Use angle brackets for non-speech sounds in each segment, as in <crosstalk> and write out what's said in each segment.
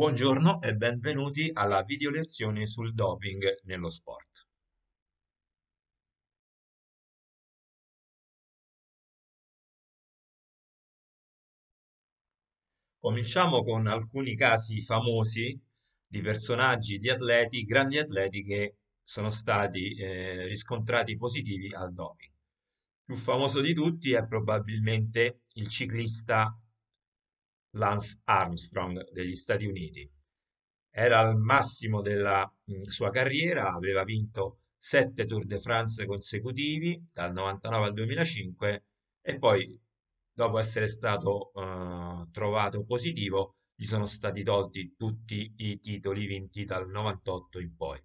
Buongiorno e benvenuti alla video lezione sul doping nello sport. Cominciamo con alcuni casi famosi di personaggi, di atleti, grandi atleti che sono stati eh, riscontrati positivi al doping. Il più famoso di tutti è probabilmente il ciclista Lance Armstrong degli Stati Uniti. Era al massimo della mm, sua carriera, aveva vinto sette Tour de France consecutivi dal 99 al 2005 e poi dopo essere stato eh, trovato positivo gli sono stati tolti tutti i titoli vinti dal 98 in poi.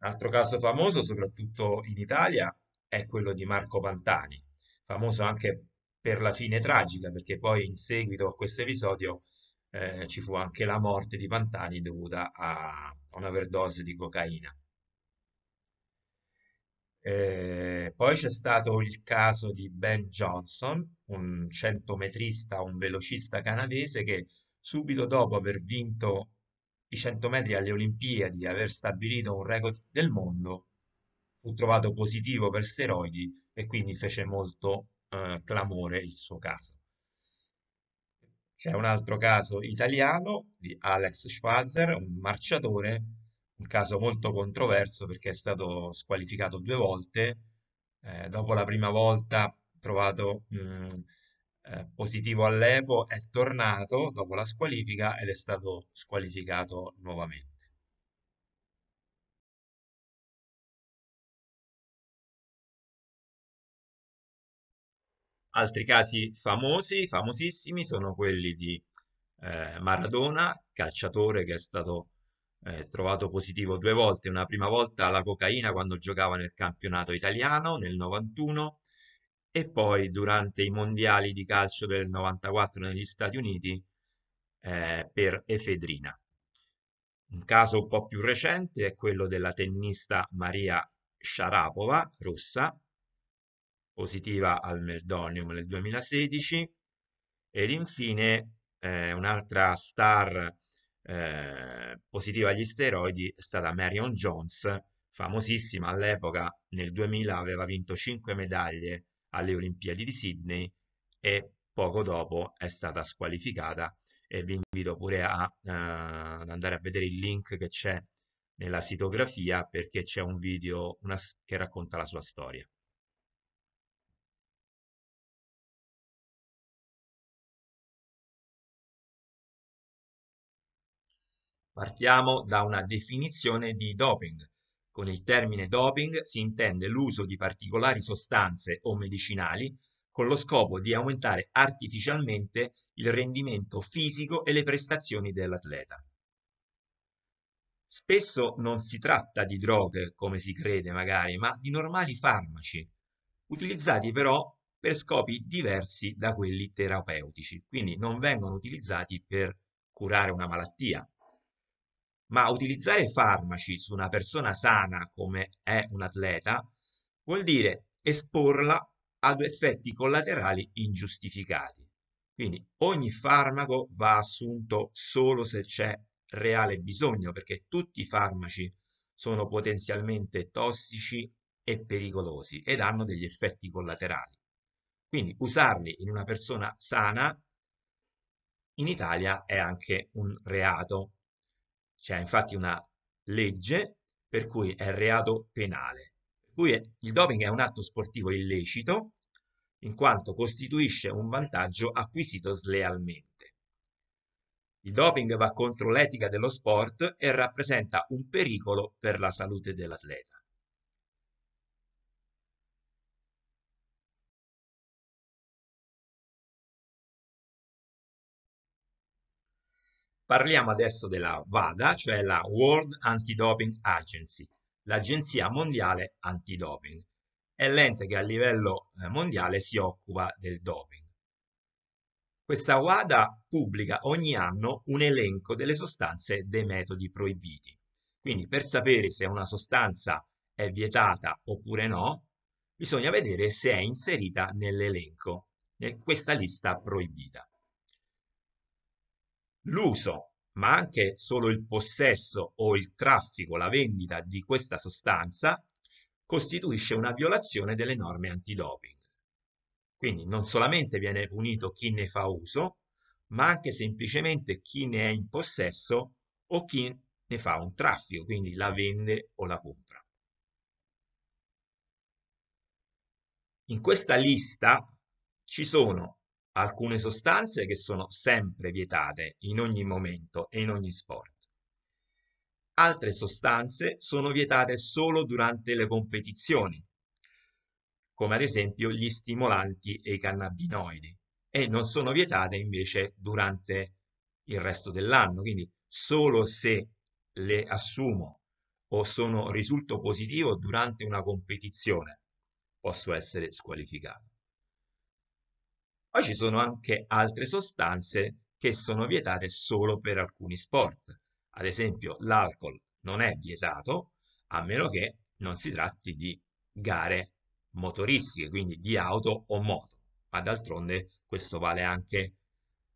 Un altro caso famoso, soprattutto in Italia, è quello di Marco Pantani, famoso anche per la fine tragica, perché poi in seguito a questo episodio eh, ci fu anche la morte di Pantani dovuta a un'overdose di cocaina. Eh, poi c'è stato il caso di Ben Johnson, un centometrista, un velocista canadese che subito dopo aver vinto i 100 metri alle Olimpiadi e aver stabilito un record del mondo, fu trovato positivo per steroidi e quindi fece molto eh, clamore il suo caso. C'è un altro caso italiano di Alex Schwazer, un marciatore, un caso molto controverso perché è stato squalificato due volte. Eh, dopo la prima volta trovato mh, mm, eh, positivo all'Epo, è tornato dopo la squalifica ed è stato squalificato nuovamente. Altri casi famosi, famosissimi, sono quelli di eh, Maradona, calciatore che è stato eh, trovato positivo due volte, una prima volta alla cocaina quando giocava nel campionato italiano nel 91 e poi durante i mondiali di calcio del 94 negli Stati Uniti eh, per efedrina. Un caso un po' più recente è quello della tennista Maria Sharapova, russa, positiva al Meldonium nel 2016 ed infine eh, un'altra star eh, positiva agli steroidi è stata Marion Jones, famosissima all'epoca, nel 2000 aveva vinto 5 medaglie alle Olimpiadi di Sydney e poco dopo è stata squalificata e vi invito pure a, eh, ad andare a vedere il link che c'è nella sitografia perché c'è un video una, che racconta la sua storia. Partiamo da una definizione di doping. Con il termine doping si intende l'uso di particolari sostanze o medicinali con lo scopo di aumentare artificialmente il rendimento fisico e le prestazioni dell'atleta. Spesso non si tratta di droghe, come si crede magari, ma di normali farmaci, utilizzati però per scopi diversi da quelli terapeutici, quindi non vengono utilizzati per curare una malattia, ma utilizzare farmaci su una persona sana come è un atleta vuol dire esporla ad effetti collaterali ingiustificati. Quindi ogni farmaco va assunto solo se c'è reale bisogno, perché tutti i farmaci sono potenzialmente tossici e pericolosi ed hanno degli effetti collaterali. Quindi usarli in una persona sana in Italia è anche un reato c'è infatti una legge per cui è reato penale. Per cui il doping è un atto sportivo illecito in quanto costituisce un vantaggio acquisito slealmente. Il doping va contro l'etica dello sport e rappresenta un pericolo per la salute dell'atleta. Parliamo adesso della WADA, cioè la World Anti-Doping Agency, l'Agenzia Mondiale Antidoping. È l'ente che a livello eh, mondiale si occupa del doping. Questa WADA pubblica ogni anno un elenco delle sostanze e dei metodi proibiti. Quindi per sapere se una sostanza è vietata oppure no, bisogna vedere se è inserita nell'elenco, in questa lista proibita l'uso, ma anche solo il possesso o il traffico, la vendita di questa sostanza, costituisce una violazione delle norme antidoping. Quindi non solamente viene punito chi ne fa uso, ma anche semplicemente chi ne è in possesso o chi ne fa un traffico, quindi la vende o la compra. In questa lista ci sono alcune sostanze che sono sempre vietate in ogni momento e in ogni sport. Altre sostanze sono vietate solo durante le competizioni, come ad esempio gli stimolanti e i cannabinoidi, e non sono vietate invece durante il resto dell'anno, quindi solo se le assumo o sono risulto positivo durante una competizione posso essere squalificato. Poi ci sono anche altre sostanze che sono vietate solo per alcuni sport. Ad esempio, l'alcol non è vietato a meno che non si tratti di gare motoristiche, quindi di auto o moto. Ma d'altronde questo vale anche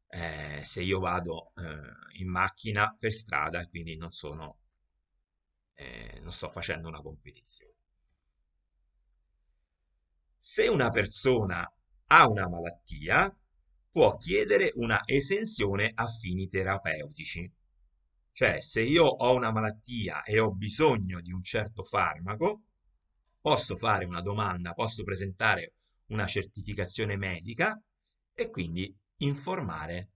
eh, se io vado eh, in macchina per strada e quindi non sono eh, non sto facendo una competizione. Se una persona ha una malattia, può chiedere una esenzione a fini terapeutici. Cioè, se io ho una malattia e ho bisogno di un certo farmaco, posso fare una domanda, posso presentare una certificazione medica e quindi informare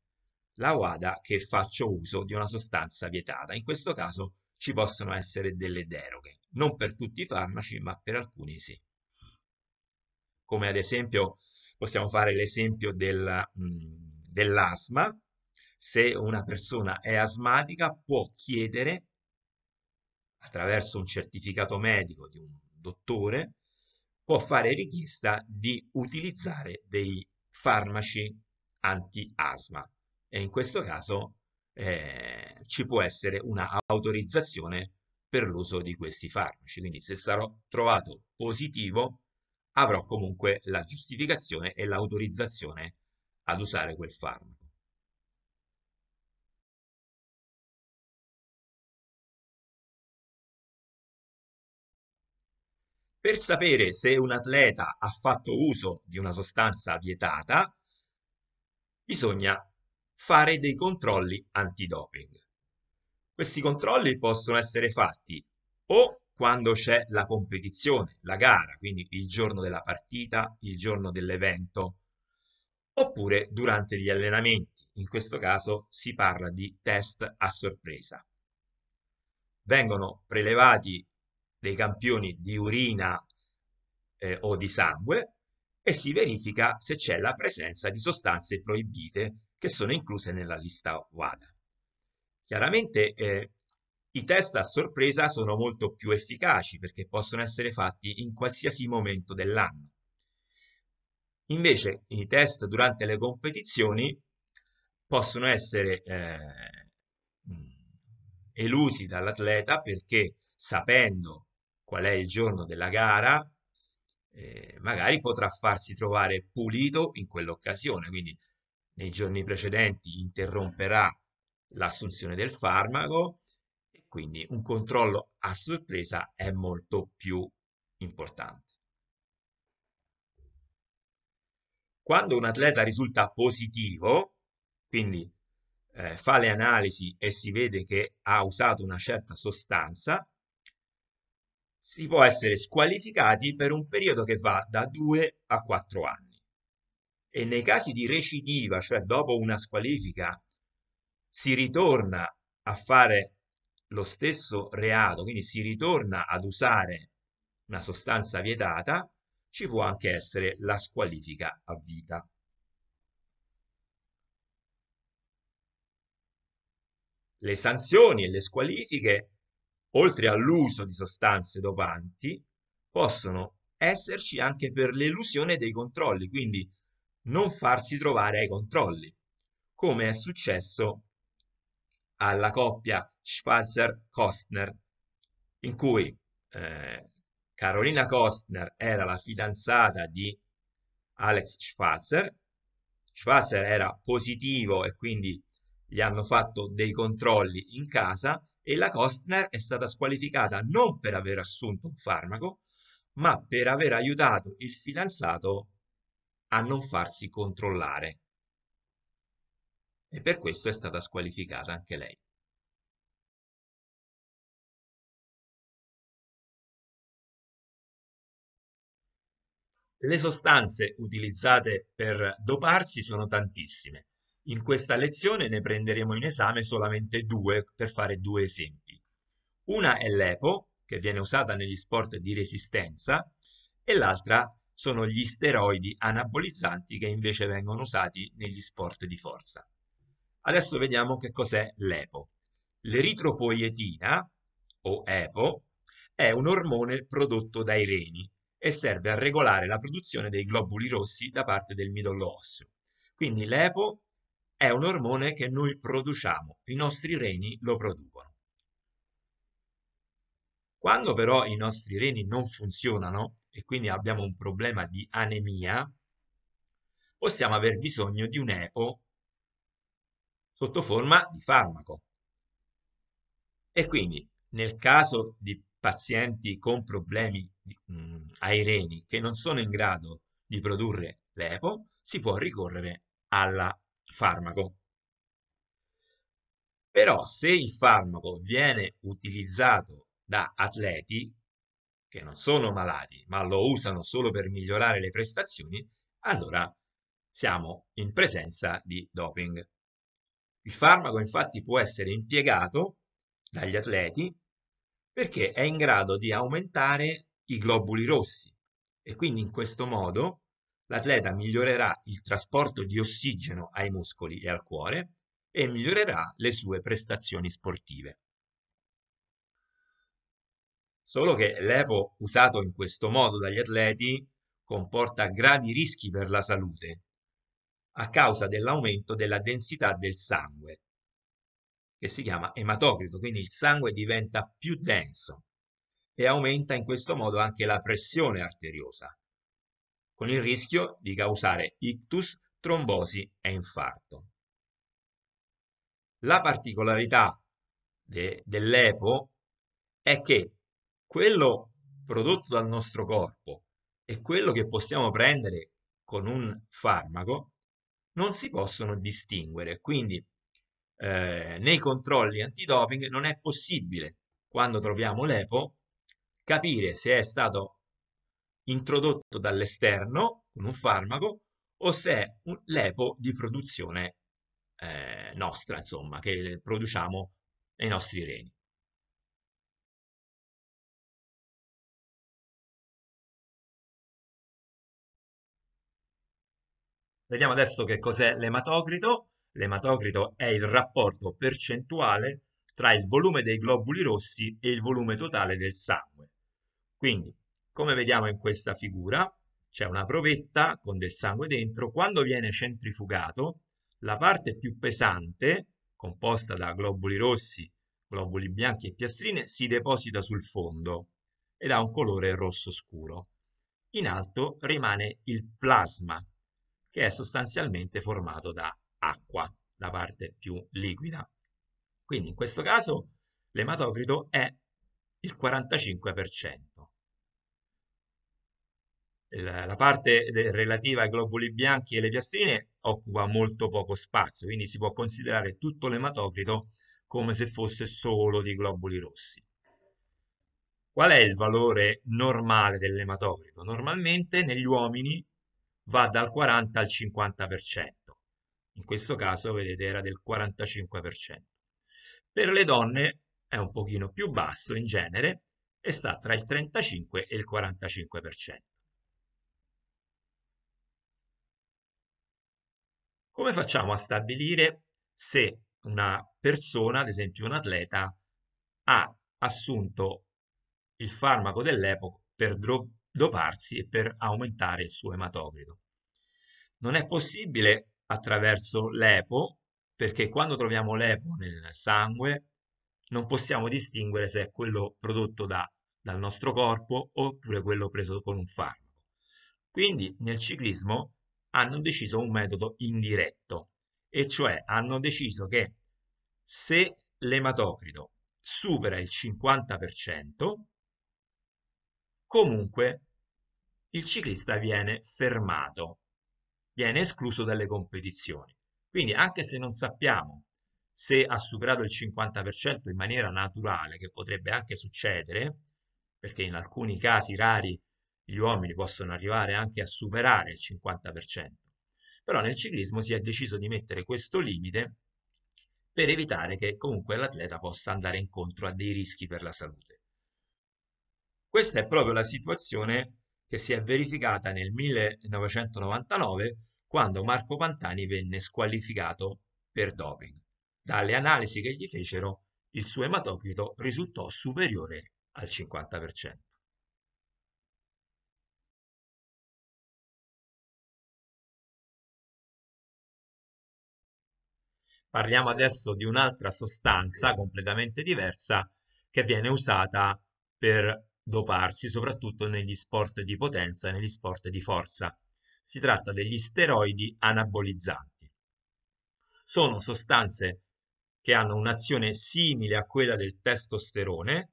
la WADA che faccio uso di una sostanza vietata. In questo caso ci possono essere delle deroghe, non per tutti i farmaci, ma per alcuni sì. Come ad esempio Possiamo fare l'esempio mm, dell'asma. Se una persona è asmatica può chiedere attraverso un certificato medico di un dottore, può fare richiesta di utilizzare dei farmaci anti-asma e in questo caso eh, ci può essere una autorizzazione per l'uso di questi farmaci. Quindi se sarò trovato positivo avrò comunque la giustificazione e l'autorizzazione ad usare quel farmaco. Per sapere se un atleta ha fatto uso di una sostanza vietata, bisogna fare dei controlli antidoping. Questi controlli possono essere fatti o quando c'è la competizione, la gara, quindi il giorno della partita, il giorno dell'evento, oppure durante gli allenamenti. In questo caso si parla di test a sorpresa. Vengono prelevati dei campioni di urina eh, o di sangue e si verifica se c'è la presenza di sostanze proibite che sono incluse nella lista WADA. Chiaramente eh, i test a sorpresa sono molto più efficaci perché possono essere fatti in qualsiasi momento dell'anno. Invece i test durante le competizioni possono essere eh, mm, elusi dall'atleta perché sapendo qual è il giorno della gara eh, magari potrà farsi trovare pulito in quell'occasione, quindi nei giorni precedenti interromperà l'assunzione del farmaco quindi un controllo a sorpresa è molto più importante. Quando un atleta risulta positivo, quindi eh, fa le analisi e si vede che ha usato una certa sostanza, si può essere squalificati per un periodo che va da 2 a 4 anni. E nei casi di recidiva, cioè dopo una squalifica, si ritorna a fare lo stesso reato, quindi si ritorna ad usare una sostanza vietata, ci può anche essere la squalifica a vita. Le sanzioni e le squalifiche, oltre all'uso di sostanze dopanti, possono esserci anche per l'elusione dei controlli, quindi non farsi trovare ai controlli, come è successo alla coppia Schwarzer-Kostner, in cui eh, Carolina Kostner era la fidanzata di Alex Schwarzer. Schwarzer era positivo e quindi gli hanno fatto dei controlli in casa e la Kostner è stata squalificata non per aver assunto un farmaco, ma per aver aiutato il fidanzato a non farsi controllare e per questo è stata squalificata anche lei. Le sostanze utilizzate per doparsi sono tantissime. In questa lezione ne prenderemo in esame solamente due per fare due esempi. Una è l'EPO, che viene usata negli sport di resistenza, e l'altra sono gli steroidi anabolizzanti che invece vengono usati negli sport di forza. Adesso vediamo che cos'è l'EPO. L'eritropoietina, o EPO, è un ormone prodotto dai reni e serve a regolare la produzione dei globuli rossi da parte del midollo osseo. Quindi l'EPO è un ormone che noi produciamo, i nostri reni lo producono. Quando però i nostri reni non funzionano e quindi abbiamo un problema di anemia, possiamo aver bisogno di un EPO sotto forma di farmaco. E quindi nel caso di pazienti con problemi mhmm, ai reni che non sono in grado di produrre l'EPO, si può ricorrere al farmaco. Però se il farmaco viene utilizzato da atleti che non sono malati, ma lo usano solo per migliorare le prestazioni, allora siamo in presenza di doping. Il farmaco infatti può essere impiegato dagli atleti perché è in grado di aumentare i globuli rossi e quindi in questo modo l'atleta migliorerà il trasporto di ossigeno ai muscoli e al cuore e migliorerà le sue prestazioni sportive. Solo che l'EPO usato in questo modo dagli atleti comporta gravi rischi per la salute, a causa dell'aumento della densità del sangue, che si chiama ematocrito, quindi il sangue diventa più denso e aumenta in questo modo anche la pressione arteriosa, con il rischio di causare ictus, trombosi e infarto. La particolarità de dell'EPO è che quello prodotto dal nostro corpo e quello che possiamo prendere con un farmaco non si possono distinguere. Quindi eh, nei controlli antidoping non è possibile, quando troviamo l'EPO, capire se è stato introdotto dall'esterno con un farmaco o se è l'EPO di produzione eh, nostra, insomma, che produciamo nei nostri reni. Vediamo adesso che cos'è l'ematocrito. L'ematocrito è il rapporto percentuale tra il volume dei globuli rossi e il volume totale del sangue. Quindi, come vediamo in questa figura, c'è una provetta con del sangue dentro. Quando viene centrifugato, la parte più pesante, composta da globuli rossi, globuli bianchi e piastrine, si deposita sul fondo ed ha un colore rosso scuro. In alto rimane il plasma, che è sostanzialmente formato da acqua, la parte più liquida. Quindi in questo caso l'ematocrito è il 45%. La parte relativa ai globuli bianchi e le piastrine occupa molto poco spazio, quindi si può considerare tutto l'ematocrito come se fosse solo di globuli rossi. Qual è il valore normale dell'ematocrito? Normalmente negli uomini va dal 40 al 50%. In questo caso, vedete, era del 45%. Per le donne è un pochino più basso in genere e sta tra il 35 e il 45%. Come facciamo a stabilire se una persona, ad esempio un atleta, ha assunto il farmaco dell'epoca per, doparsi per aumentare il suo ematocrito. Non è possibile attraverso l'EPO perché quando troviamo l'EPO nel sangue non possiamo distinguere se è quello prodotto da, dal nostro corpo oppure quello preso con un farmaco. Quindi nel ciclismo hanno deciso un metodo indiretto, e cioè hanno deciso che se l'ematocrito supera il 50%, comunque il ciclista viene fermato, viene escluso dalle competizioni. Quindi anche se non sappiamo se ha superato il 50% in maniera naturale, che potrebbe anche succedere, perché in alcuni casi rari gli uomini possono arrivare anche a superare il 50%, però nel ciclismo si è deciso di mettere questo limite per evitare che comunque l'atleta possa andare incontro a dei rischi per la salute. Questa è proprio la situazione che si è verificata nel 1999 quando Marco Pantani venne squalificato per doping. Dalle analisi che gli fecero, il suo ematocrito risultò superiore al 50%. Parliamo adesso di un'altra sostanza completamente diversa che viene usata per doparsi soprattutto negli sport di potenza e negli sport di forza. Si tratta degli steroidi anabolizzanti. Sono sostanze che hanno un'azione simile a quella del testosterone,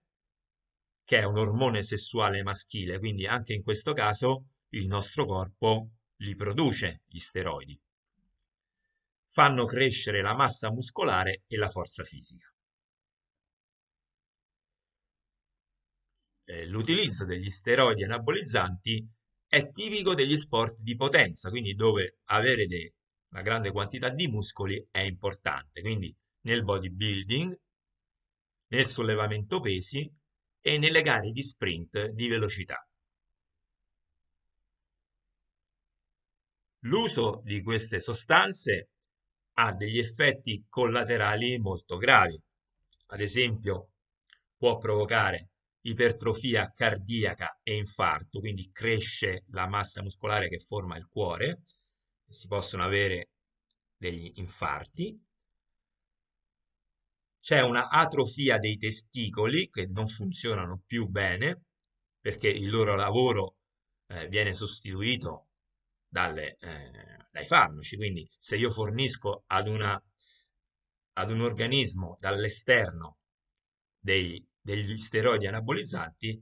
che è un ormone sessuale maschile, quindi anche in questo caso il nostro corpo li produce, gli steroidi. Fanno crescere la massa muscolare e la forza fisica. Eh, l'utilizzo degli steroidi anabolizzanti è tipico degli sport di potenza, quindi dove avere dei, una grande quantità di muscoli è importante. Quindi nel bodybuilding, nel sollevamento pesi e nelle gare di sprint di velocità. L'uso di queste sostanze ha degli effetti collaterali molto gravi. Ad esempio, può provocare ipertrofia cardiaca e infarto, quindi cresce la massa muscolare che forma il cuore, si possono avere degli infarti. C'è una atrofia dei testicoli che non funzionano più bene perché il loro lavoro eh, viene sostituito dalle, eh, dai farmaci, quindi se io fornisco ad, una, ad un organismo dall'esterno dei degli steroidi anabolizzanti,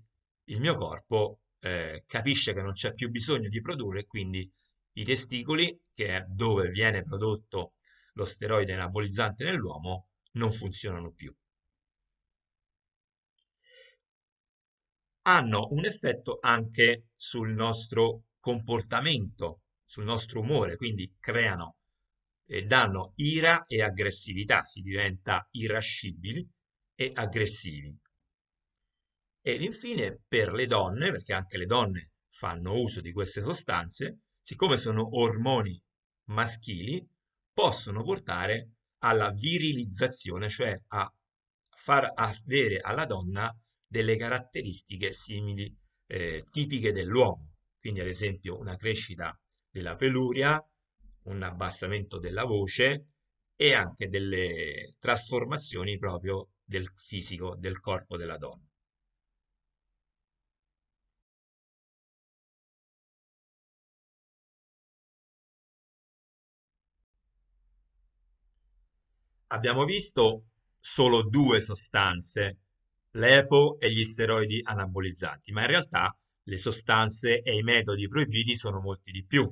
il mio corpo eh, capisce che non c'è più bisogno di produrre quindi i testicoli, che è dove viene prodotto lo steroide anabolizzante nell'uomo, non funzionano più. Hanno un effetto anche sul nostro comportamento, sul nostro umore, quindi creano e danno ira e aggressività, si diventa irascibili e aggressivi. Ed infine per le donne, perché anche le donne fanno uso di queste sostanze, siccome sono ormoni maschili, possono portare alla virilizzazione, cioè a far avere alla donna delle caratteristiche simili, eh, tipiche dell'uomo. Quindi ad esempio una crescita della peluria, un abbassamento della voce e anche delle trasformazioni proprio del fisico, del corpo della donna. abbiamo visto solo due sostanze, l'EPO e gli steroidi anabolizzanti, ma in realtà le sostanze e i metodi proibiti sono molti di più.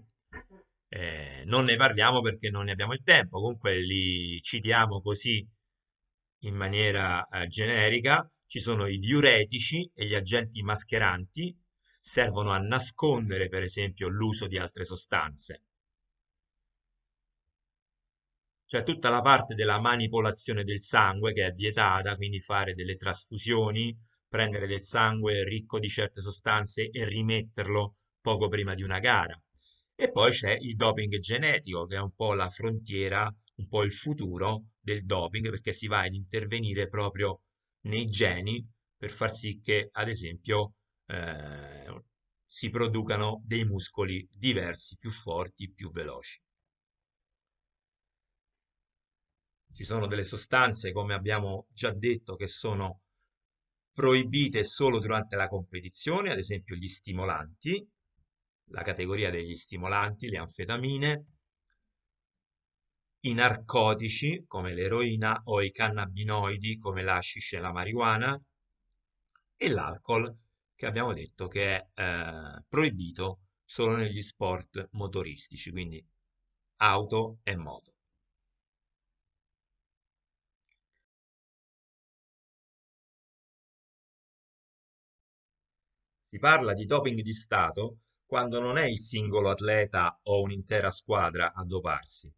Eh, non ne parliamo perché non ne abbiamo il tempo, comunque li citiamo così in maniera eh, generica. Ci sono i diuretici e gli agenti mascheranti, servono a nascondere per esempio l'uso di altre sostanze cioè tutta la parte della manipolazione del sangue che è vietata, quindi fare delle trasfusioni, prendere del sangue ricco di certe sostanze e rimetterlo poco prima di una gara. E poi c'è il doping genetico, che è un po' la frontiera, un po' il futuro del doping, perché si va ad intervenire proprio nei geni per far sì che, ad esempio, eh, si producano dei muscoli diversi, più forti, più veloci. Ci sono delle sostanze, come abbiamo già detto, che sono proibite solo durante la competizione, ad esempio gli stimolanti, la categoria degli stimolanti, le anfetamine, i narcotici come l'eroina o i cannabinoidi come l'ascis e la marijuana e l'alcol che abbiamo detto che è eh, proibito solo negli sport motoristici, quindi auto e moto. Si parla di doping di Stato quando non è il singolo atleta o un'intera squadra a doparsi,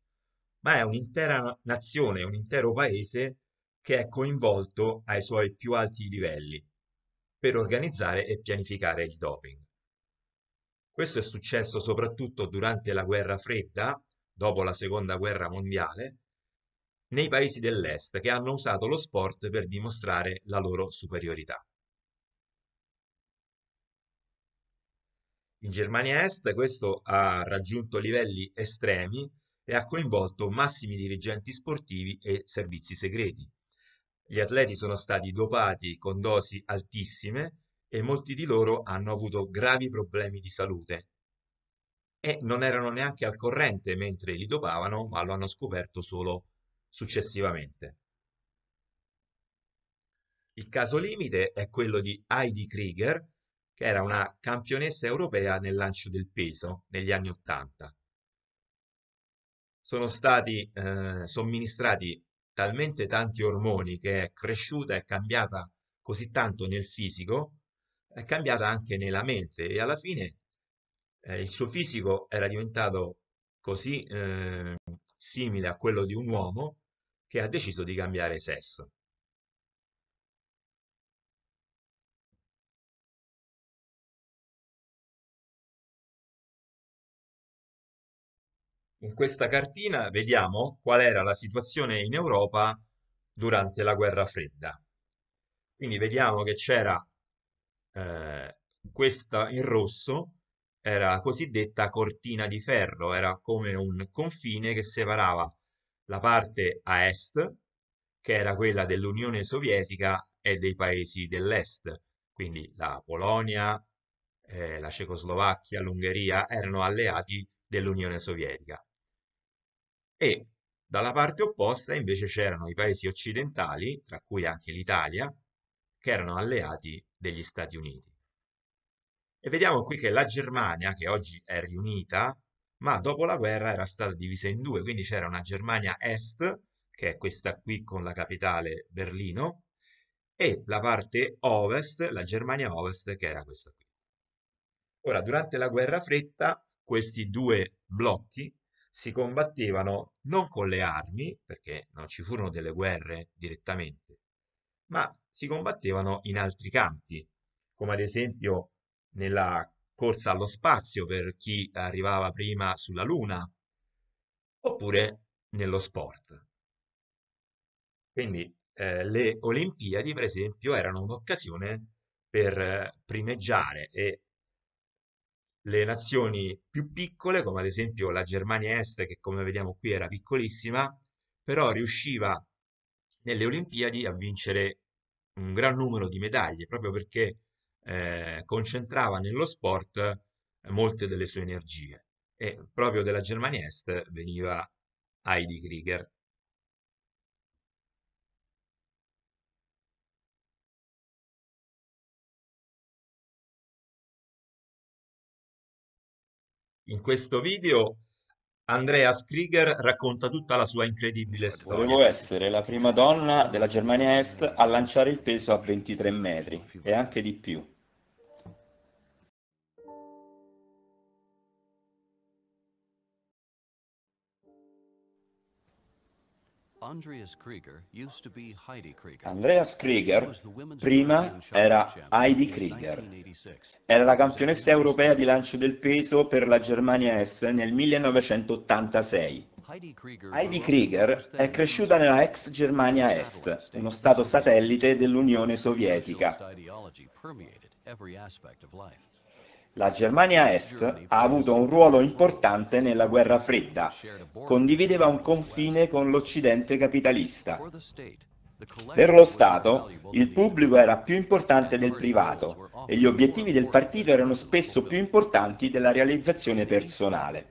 ma è un'intera nazione, un intero paese che è coinvolto ai suoi più alti livelli per organizzare e pianificare il doping. Questo è successo soprattutto durante la guerra fredda, dopo la seconda guerra mondiale, nei paesi dell'est che hanno usato lo sport per dimostrare la loro superiorità. In Germania Est questo ha raggiunto livelli estremi e ha coinvolto massimi dirigenti sportivi e servizi segreti. Gli atleti sono stati dopati con dosi altissime e molti di loro hanno avuto gravi problemi di salute e non erano neanche al corrente mentre li dopavano, ma lo hanno scoperto solo successivamente. Il caso limite è quello di Heidi Krieger, che era una campionessa europea nel lancio del peso negli anni Ottanta. Sono stati eh, somministrati talmente tanti ormoni che è cresciuta e cambiata così tanto nel fisico, è cambiata anche nella mente e alla fine eh, il suo fisico era diventato così eh, simile a quello di un uomo che ha deciso di cambiare sesso. In questa cartina vediamo qual era la situazione in Europa durante la guerra fredda. Quindi vediamo che c'era eh, questa in rosso, era la cosiddetta cortina di ferro, era come un confine che separava la parte a est, che era quella dell'Unione Sovietica e dei paesi dell'est, quindi la Polonia, eh, la Cecoslovacchia, l'Ungheria erano alleati dell'Unione Sovietica e dalla parte opposta invece c'erano i paesi occidentali, tra cui anche l'Italia, che erano alleati degli Stati Uniti. E vediamo qui che la Germania, che oggi è riunita, ma dopo la guerra era stata divisa in due, quindi c'era una Germania Est, che è questa qui con la capitale Berlino, e la parte Ovest, la Germania Ovest, che era questa qui. Ora, durante la guerra fredda, questi due blocchi si combattevano non con le armi, perché non ci furono delle guerre direttamente, ma si combattevano in altri campi, come ad esempio nella corsa allo spazio per chi arrivava prima sulla Luna, oppure nello sport. Quindi eh, le Olimpiadi, per esempio, erano un'occasione per eh, primeggiare e le nazioni più piccole, come ad esempio la Germania Est, che come vediamo qui era piccolissima, però riusciva nelle Olimpiadi a vincere un gran numero di medaglie, proprio perché eh, concentrava nello sport eh, molte delle sue energie. E proprio della Germania Est veniva Heidi Krieger. In questo video Andrea Skriger racconta tutta la sua incredibile storia. Volevo essere la prima donna della Germania Est a lanciare il peso a 23 metri e anche di più. Andreas Krieger prima era Heidi Krieger. Era la campionessa europea di lancio del peso per la Germania Est nel 1986. Heidi Krieger è cresciuta nella ex Germania Est, uno stato satellite dell'Unione Sovietica. La Germania Est ha avuto un ruolo importante nella guerra fredda, condivideva un confine con l'Occidente capitalista. Per lo Stato il pubblico era più importante del privato e gli obiettivi del partito erano spesso più importanti della realizzazione personale.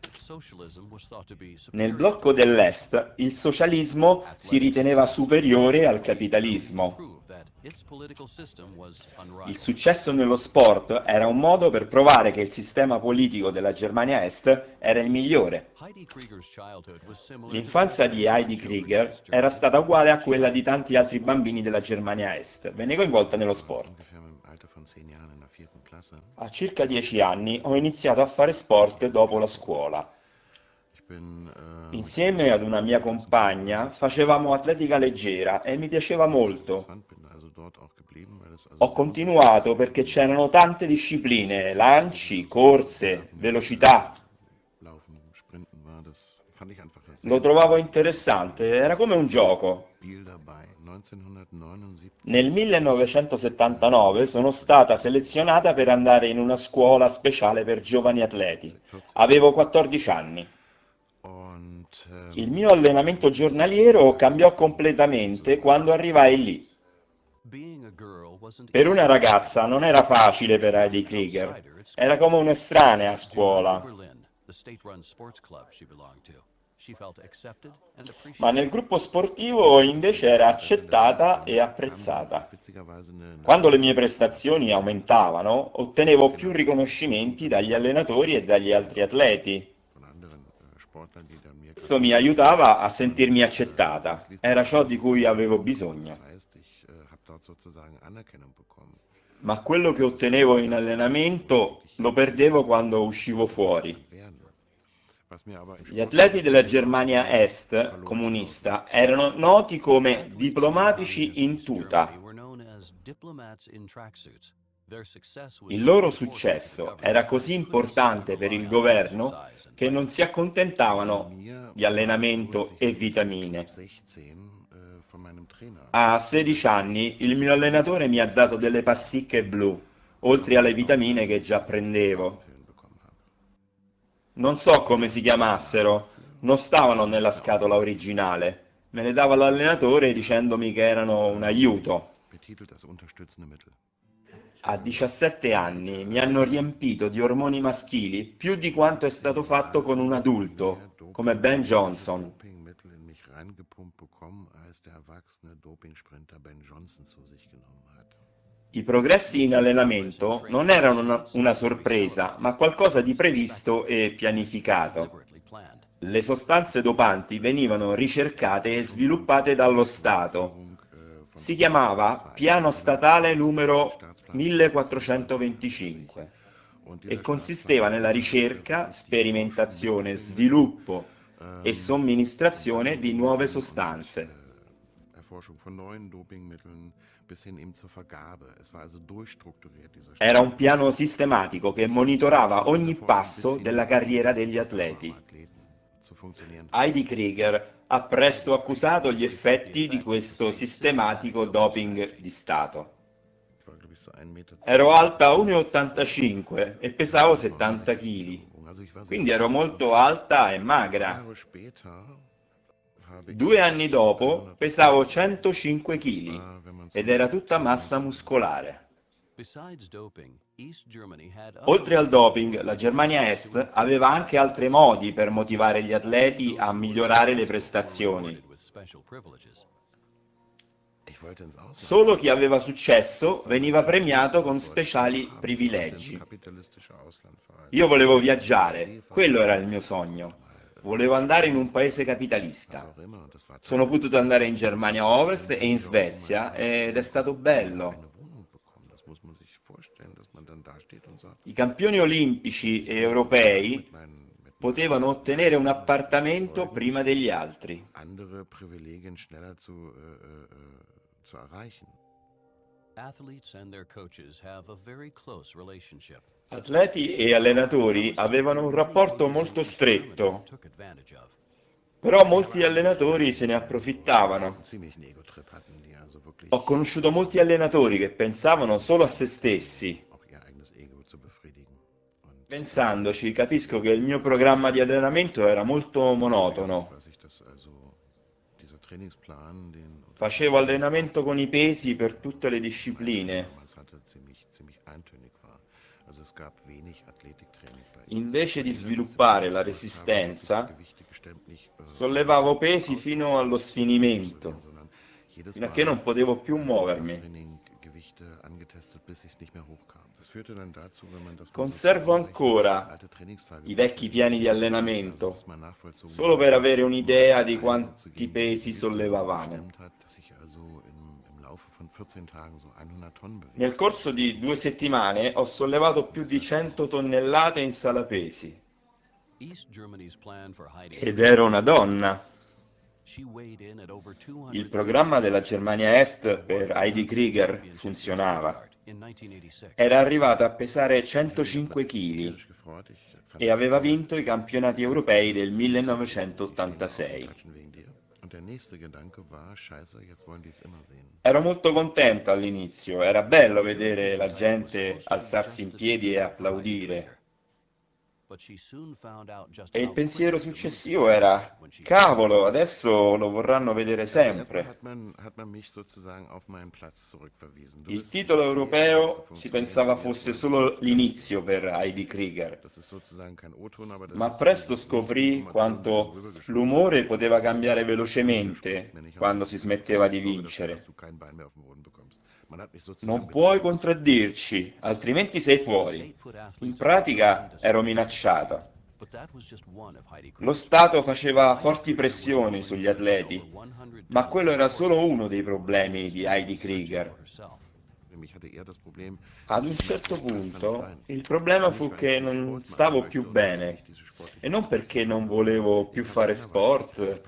Nel blocco dell'Est il socialismo si riteneva superiore al capitalismo. Il successo nello sport era un modo per provare che il sistema politico della Germania Est era il migliore. L'infanzia di Heidi Krieger era stata uguale a quella di tanti altri bambini della Germania Est. Venne coinvolta nello sport. A circa dieci anni ho iniziato a fare sport dopo la scuola. Insieme ad una mia compagna facevamo atletica leggera e mi piaceva molto. Ho continuato perché c'erano tante discipline, lanci, corse, velocità. Lo trovavo interessante, era come un gioco. Nel 1979 sono stata selezionata per andare in una scuola speciale per giovani atleti. Avevo 14 anni. Ehm, Il mio allenamento giornaliero cambiò completamente quando arrivai lì. Per una ragazza non era facile per Heidi Krieger, era come un'estranea a scuola. Ma nel gruppo sportivo invece era accettata e apprezzata. Quando le mie prestazioni aumentavano, ottenevo più riconoscimenti dagli allenatori e dagli altri atleti. Questo mi aiutava a sentirmi accettata, era ciò di cui avevo bisogno. Ma quello che ottenevo in allenamento lo perdevo quando uscivo fuori. Gli atleti della Germania Est comunista erano noti come diplomatici in tuta. Il loro successo era così importante per il governo che non si accontentavano di allenamento e vitamine. A 16 anni il mio allenatore mi ha dato delle pasticche blu, oltre alle vitamine che già prendevo. Non so come si chiamassero, non stavano nella scatola originale. Me le dava l'allenatore dicendomi che erano un aiuto. A 17 anni mi hanno riempito di ormoni maschili più di quanto è stato fatto con un adulto, come Ben Johnson als der erwachsene Doping-Sprinter Ben Johnson zu sich genommen hat. I progressi in allenamento non erano una, una sorpresa, ma qualcosa di previsto e pianificato. Le sostanze dopanti venivano ricercate e sviluppate dallo Stato. Si chiamava Piano Statale numero 1425 e consisteva nella ricerca, sperimentazione, sviluppo e somministrazione di nuove sostanze. Erforschung von neuen Dopingmitteln bis hin eben zur Vergabe. Es war also durchstrukturiert dieser Era un piano sistematico che monitorava ogni passo della carriera degli atleti. Heidi Krieger ha presto accusato gli effetti di questo sistematico doping di Stato. Ero alta 1,85 e pesavo 70 kg, quindi ero molto alta e magra. Due anni dopo pesavo 105 kg ed era tutta massa muscolare. Oltre al doping, la Germania Est aveva anche altri modi per motivare gli atleti a migliorare le prestazioni. Solo chi aveva successo veniva premiato con speciali privilegi. Io volevo viaggiare, quello era il mio sogno. Volevo andare in un paese capitalista. Sono potuto andare in Germania Ovest e in Svezia ed è stato bello. I campioni olimpici e europei potevano ottenere un appartamento prima degli altri. Athletes and their coaches have a very close relationship. Atleti e allenatori avevano un rapporto molto stretto, però molti allenatori se ne approfittavano. Ho conosciuto molti allenatori che pensavano solo a se stessi. Pensandoci, capisco che il mio programma di allenamento era molto monotono. Facevo allenamento con i pesi per tutte le discipline. Invece di sviluppare la resistenza, äh, sollevavo pesi fino allo sfinimento, fino a che non potevo più muovermi. Conservo ancora i vecchi piani di allenamento, solo per avere un'idea di quanti pesi sollevavamo. Laufe von 14 Tagen so 100 Tonnen bewegt. Nel corso di due settimane ho sollevato più di 100 tonnellate in sala pesi. Ed ero una donna. Il programma della Germania Est per Heidi Krieger funzionava. Era arrivata a pesare 105 kg e aveva vinto i campionati europei del 1986. Und der nächste Gedanke war, scheiße, jetzt wollen die es immer sehen. Ero molto contento all'inizio, era bello vedere la gente alzarsi in piedi e applaudire. E il pensiero successivo era, cavolo, adesso lo vorranno vedere sempre. Il titolo europeo si pensava fosse solo l'inizio per Heidi Krieger, ma presto scoprì quanto l'umore poteva cambiare velocemente quando si smetteva di vincere. Non puoi contraddirci, altrimenti sei fuori. In pratica ero minacciato lasciata. Lo Stato faceva forti pressioni sugli atleti, ma quello era solo uno dei problemi di Heidi Krieger. Ad un certo punto il problema fu che non stavo più bene e non perché non volevo più fare sport,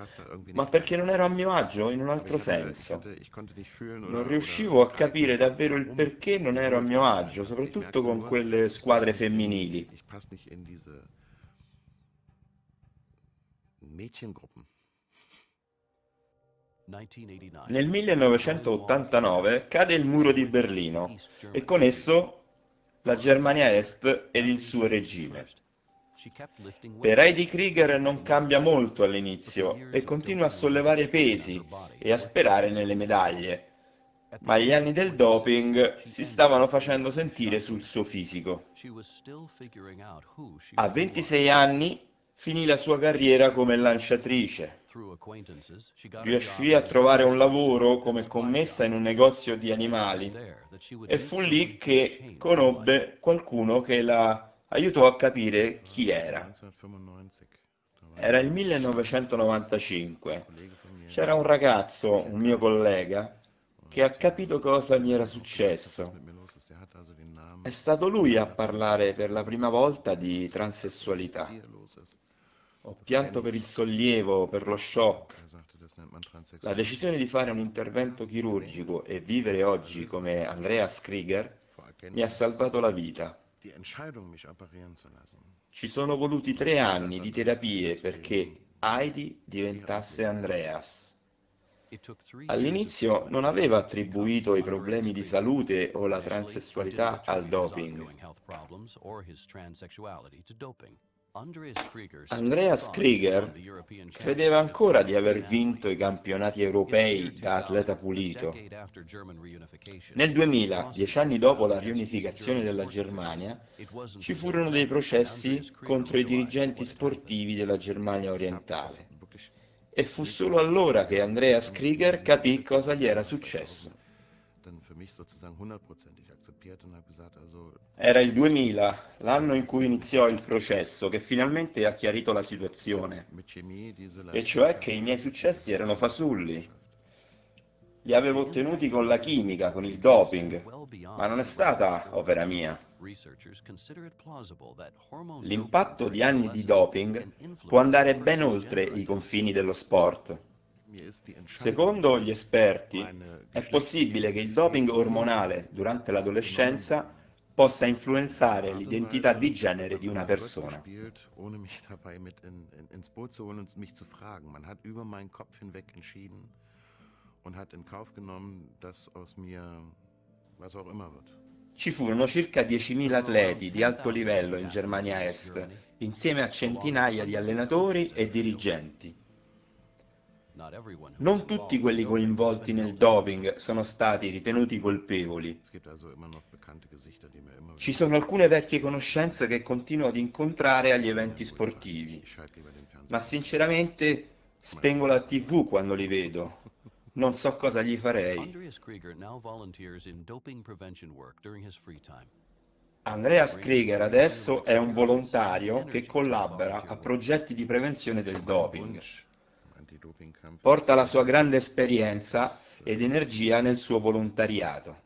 ma perché non ero a mio agio in un altro senso. Non riuscivo a capire davvero il perché non ero a mio agio, soprattutto con quelle squadre femminili. Mädchengruppen. Nel 1989 cade il muro di Berlino e con esso la Germania Est ed il suo regime. Per Heidi Krieger non cambia molto all'inizio e continua a sollevare pesi e a sperare nelle medaglie, ma gli anni del doping si stavano facendo sentire sul suo fisico. A 26 anni finì la sua carriera come lanciatrice. Riuscì a trovare un lavoro come commessa in un negozio di animali e fu lì che conobbe qualcuno che la aiutò a capire chi era. Era il 1995. C'era un ragazzo, un mio collega, che ha capito cosa mi era successo. È stato lui a parlare per la prima volta di transessualità. Ho pianto per il sollievo, per lo shock. Esatto, la decisione di fare un intervento chirurgico e vivere oggi come Andreas Krieger mi ha salvato la vita. Ci sono voluti tre anni esatto, di terapie perché Heidi diventasse Andreas. All'inizio non aveva attribuito i problemi di salute o la transessualità al doping. Andreas Krieger credeva ancora di aver vinto i campionati europei da atleta pulito. Nel 2000, dieci anni dopo la riunificazione della Germania, ci furono dei processi contro i dirigenti sportivi della Germania orientale. E fu solo allora che Andreas Krieger capì cosa gli era successo. Era il 2000, l'anno in cui iniziò il processo, che finalmente ha chiarito la situazione, e cioè che i er miei successi erano fasulli. Li avevo ottenuti con la chimica, con il doping, ma non è stata opera mia. L'impatto di anni di doping può andare ben oltre i confini dello sport. Secondo gli esperti, è possibile che il doping ormonale durante l'adolescenza possa influenzare l'identità di genere di una persona. <laughs> Ci furono circa 10.000 atleti di alto livello in Germania Est, insieme a centinaia di allenatori e dirigenti. Non tutti quelli coinvolti nel doping sono stati ritenuti colpevoli. Ci sono alcune vecchie conoscenze che continuo ad incontrare agli eventi sportivi, ma sinceramente spengo la tv quando li vedo. Non so cosa gli farei. Andreas Krieger adesso è un volontario che collabora a progetti di prevenzione del doping. Porta la sua grande esperienza ed energia nel suo volontariato.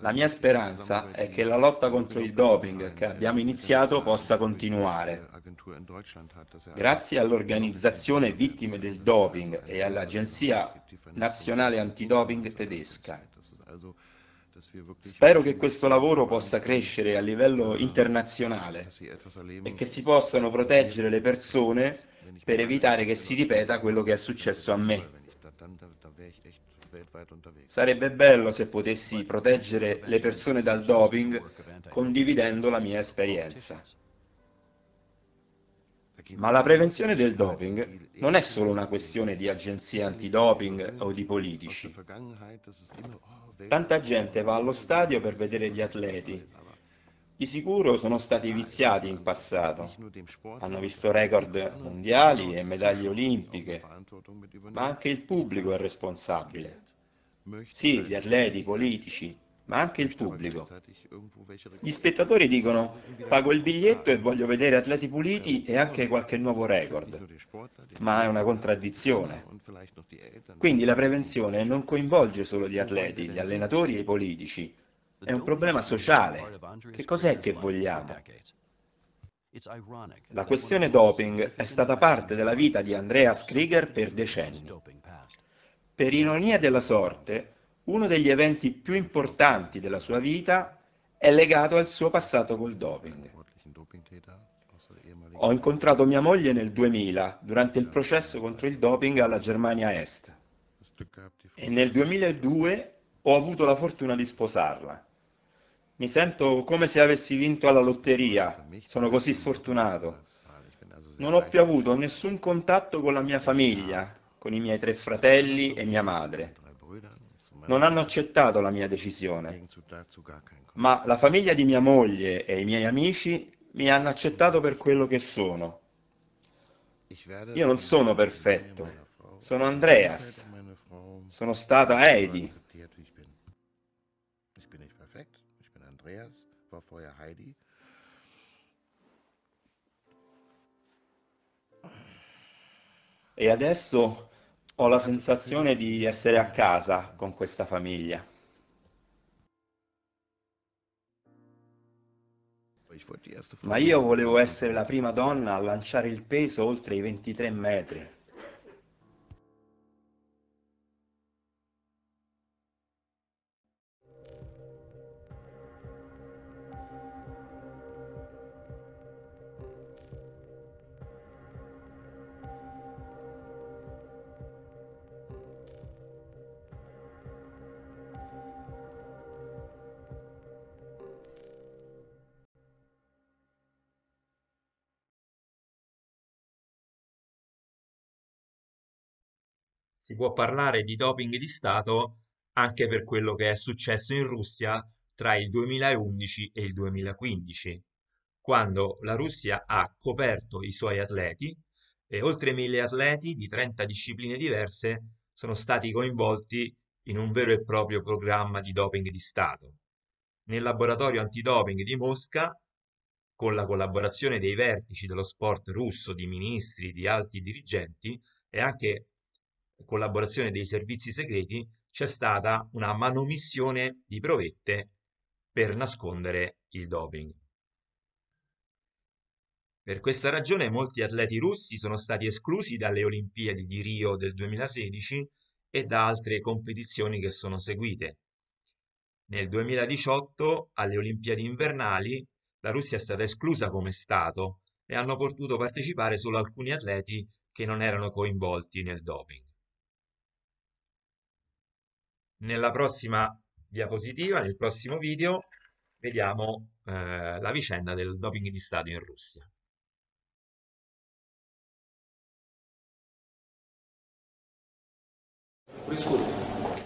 La mia speranza è che la lotta contro il doping che abbiamo iniziato possa continuare. Er Grazie all'organizzazione Vittime del er Doping e all'Agenzia er Nazionale Antidoping tedesca. Spero che questo lavoro possa crescere a livello internazionale e che si possano proteggere le persone per evitare che si ripeta quello che è successo a me. Sarebbe bello se potessi proteggere le persone dal doping condividendo la mia esperienza. Ma la prevenzione del doping non è solo una questione di agenzie antidoping o di politici. Tanta gente va allo stadio per vedere gli atleti. Di sicuro sono stati viziati in passato. Hanno visto record mondiali e medaglie olimpiche, ma anche il pubblico è responsabile. Sì, gli atleti, i politici, ma anche il certo, pubblico. Gli spettatori dicono pago il biglietto e voglio vedere atleti puliti e anche qualche nuovo certo, record, ma è una contraddizione. Quindi la prevenzione non coinvolge solo gli atleti, gli allenatori e i politici, è un problema sociale. Che cos'è che vogliamo? La questione doping è stata parte della vita di Andreas Krieger per decenni. Per ironia della sorte, uno degli eventi più importanti della sua vita è legato al suo passato col doping. Ho incontrato mia moglie nel 2000 durante il processo contro il doping alla Germania Est e nel 2002 ho avuto la fortuna di sposarla. Mi sento come se avessi vinto alla lotteria, sono così fortunato. Non ho più avuto nessun contatto con la mia famiglia, con i miei tre fratelli e mia madre non hanno accettato la mia decisione, ma la famiglia di mia moglie e i miei amici mi hanno accettato per quello che sono. Io non sono perfetto, sono Andreas, sono stata Heidi. E adesso ho la sensazione di essere a casa con questa famiglia. Ma io volevo essere la prima donna a lanciare il peso oltre i 23 metri. si può parlare di doping di Stato anche per quello che è successo in Russia tra il 2011 e il 2015, quando la Russia ha coperto i suoi atleti e oltre mille atleti di 30 discipline diverse sono stati coinvolti in un vero e proprio programma di doping di Stato. Nel laboratorio antidoping di Mosca, con la collaborazione dei vertici dello sport russo, di ministri, di alti dirigenti, e anche collaborazione dei servizi segreti, c'è stata una manomissione di provette per nascondere il doping. Per questa ragione molti atleti russi sono stati esclusi dalle Olimpiadi di Rio del 2016 e da altre competizioni che sono seguite. Nel 2018, alle Olimpiadi invernali, la Russia è stata esclusa come Stato e hanno potuto partecipare solo alcuni atleti che non erano coinvolti nel doping. Nella prossima diapositiva, nel prossimo video, vediamo eh, la vicenda del doping di Stato in Russia.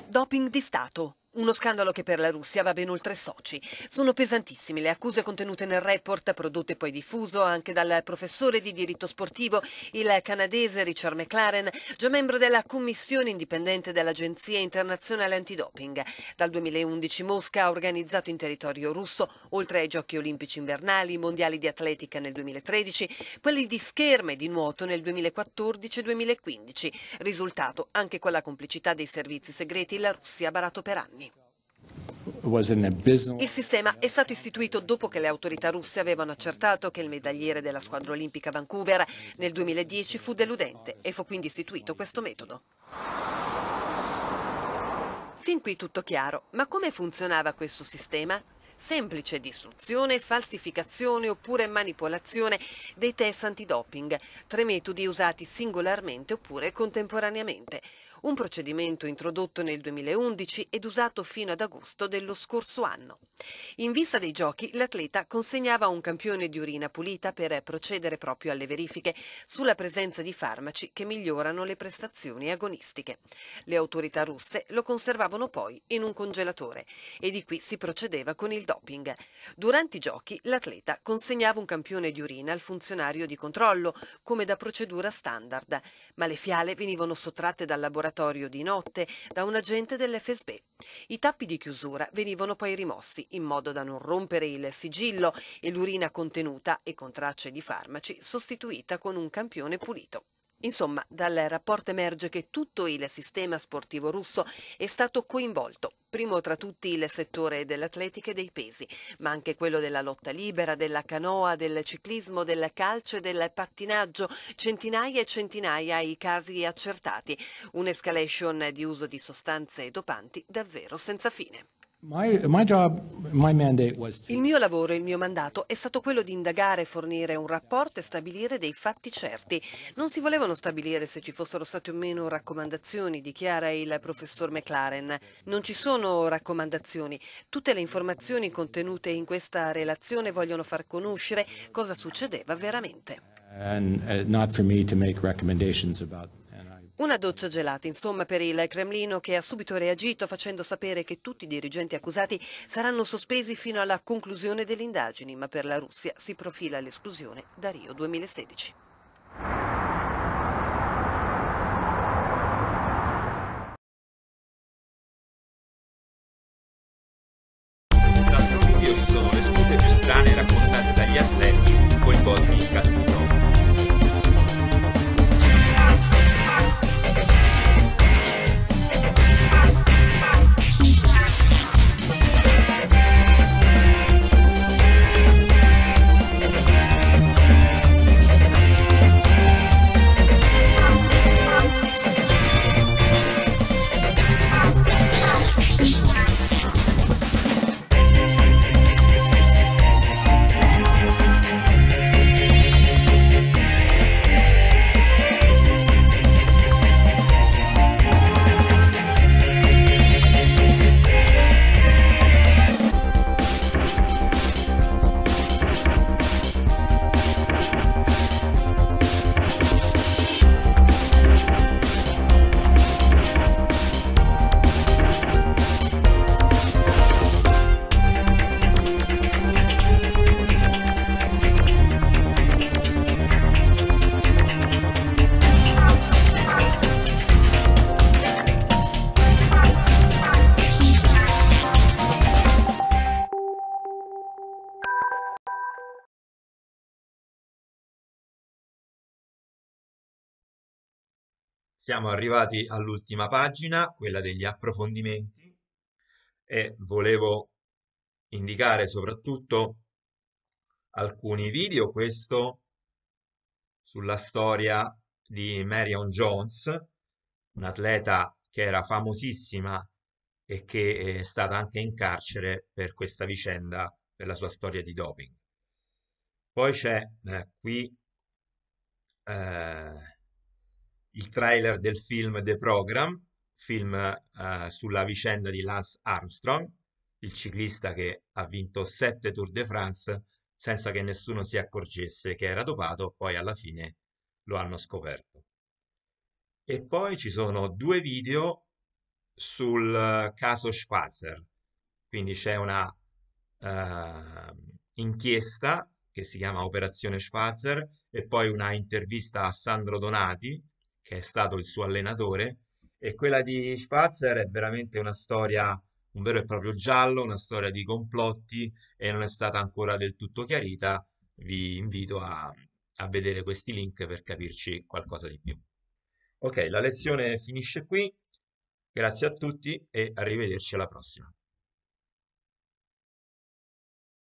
Doping di Stato. Uno scandalo che per la Russia va ben oltre soci. Sono pesantissime le accuse contenute nel report, prodotto e poi diffuso anche dal professore di diritto sportivo, il canadese Richard McLaren, già membro della commissione indipendente dell'Agenzia internazionale antidoping. Dal 2011 Mosca ha organizzato in territorio russo, oltre ai giochi olimpici invernali, i mondiali di atletica nel 2013, quelli di scherma e di nuoto nel 2014 2015. Risultato, anche con la complicità dei servizi segreti, la Russia ha barato per anni. Il sistema è stato istituito dopo che le autorità russe avevano accertato che il medagliere della squadra olimpica Vancouver nel 2010 fu deludente e fu quindi istituito questo metodo. Fin qui tutto chiaro, ma come funzionava questo sistema? semplice distruzione, falsificazione oppure manipolazione dei test antidoping, tre metodi usati singolarmente oppure contemporaneamente un procedimento introdotto nel 2011 ed usato fino ad agosto dello scorso anno. In vista dei giochi, l'atleta consegnava un campione di urina pulita per procedere proprio alle verifiche sulla presenza di farmaci che migliorano le prestazioni agonistiche. Le autorità russe lo conservavano poi in un congelatore e di qui si procedeva con il doping. Durante i giochi, l'atleta consegnava un campione di urina al funzionario di controllo, come da procedura standard, ma le fiale venivano sottratte dal laboratorio laboratorio di notte da un agente dell'FSB. I tappi di chiusura venivano poi rimossi in modo da non rompere il sigillo e l'urina contenuta e con tracce di farmaci sostituita con un campione pulito. Insomma, dal rapporto emerge che tutto il sistema sportivo russo è stato coinvolto, primo tra tutti il settore dell'atletica e dei pesi, ma anche quello della lotta libera, della canoa, del ciclismo, del calcio e del pattinaggio, centinaia e centinaia i casi accertati, un'escalation di uso di sostanze dopanti davvero senza fine. Il mio lavoro, il mio mandato è stato quello di indagare, fornire un rapporto e stabilire dei fatti certi. Non si volevano stabilire se ci fossero state o meno raccomandazioni, dichiara il professor McLaren. Non ci sono raccomandazioni. Tutte le informazioni contenute in questa relazione vogliono far conoscere cosa succedeva veramente. And, uh, una doccia gelata, insomma, per il Cremlino che ha subito reagito facendo sapere che tutti i dirigenti accusati saranno sospesi fino alla conclusione delle indagini, ma per la Russia si profila l'esclusione da Rio 2016. Siamo arrivati all'ultima pagina, quella degli approfondimenti, e volevo indicare soprattutto alcuni video, questo sulla storia di Marion Jones, un'atleta che era famosissima e che è stata anche in carcere per questa vicenda, per la sua storia di doping. Poi c'è eh, qui eh, il trailer del film The Program, film eh, sulla vicenda di Lance Armstrong, il ciclista che ha vinto sette Tour de France senza che nessuno si accorgesse che era dopato, poi alla fine lo hanno scoperto. E poi ci sono due video sul eh, caso Schwarzer, quindi c'è una eh, inchiesta che si chiama Operazione Schwarzer e poi una intervista a Sandro Donati che è stato il suo allenatore, e quella di Schwarzer è veramente una storia, un vero e proprio giallo, una storia di complotti e non è stata ancora del tutto chiarita. Vi invito a, a vedere questi link per capirci qualcosa di più. Ok, la lezione finisce qui, grazie a tutti e arrivederci alla prossima.